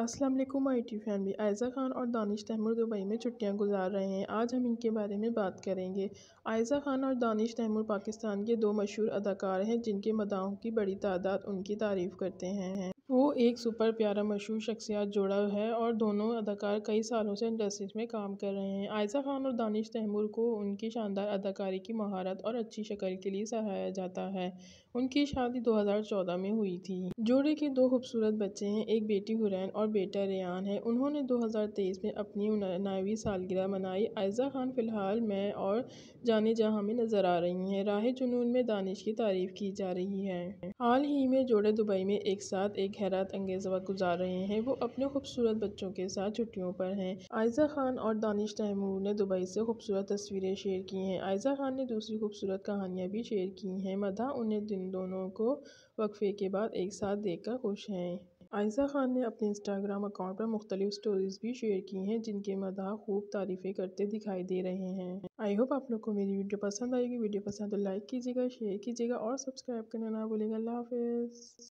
अस्सलाम वालेकुम IT family Aiza Khan और दानिश तैमूर दुबई में छुट्टियां गुजार रहे हैं आज हम इनके बारे में बात करेंगे आयज़ा खान और दानिश तैमूर पाकिस्तान के दो मशहूर अदाकार हैं जिनके मदाओं की बड़ी तादाद उनकी तारीफ़ करते हैं वो एक सुपर प्यारा मशहूर शख्सियत जोड़ा है और दोनों अदाकार कई सालों से इंडस्ट्रीज में काम कर रहे हैं आयसा खान और दानिश तैमूर को उनकी शानदार अदाकारी की महारत और अच्छी शक्ल के लिए सराहाया जाता है उनकी शादी 2014 में हुई थी जोड़े के दो खूबसूरत बच्चे हैं एक बेटी हुरैन और बेटा रेहान है उन्होंने दो में अपनी उनावी सालगिरह मनाई आयजा खान फिलहाल मैं और जाने जहाँ में नजर आ रही हैं राह जुनून में दानिश की तारीफ की जा रही है हाल ही में जोड़े दुबई में एक साथ एक खैरात अंगेज वक्त गुजार रहे हैं वो अपने खूबसूरत बच्चों के साथ छुट्टियों पर हैं आयजा खान और दानिश तैमूर ने दुबई से खूबसूरत तस्वीरें शेयर की हैं आयजा खान ने दूसरी खूबसूरत कहानियाँ भी शेयर की हैं मदा उन्हें दिन दोनों को वक्फे के बाद एक साथ कर खुश हैं आयजा खान ने अपने इंस्टाग्राम अकाउंट पर मुख्तलिफ स्टोरीज भी शेयर की हैं जिनके मदा खूब तारीफ़ें करते दिखाई दे रहे हैं आई होप आप लोग को मेरी वीडियो पसंद आएगी वीडियो पसंद तो लाइक कीजिएगा शेयर कीजिएगा और सब्सक्राइब करना ना भूलेगा अल्लाह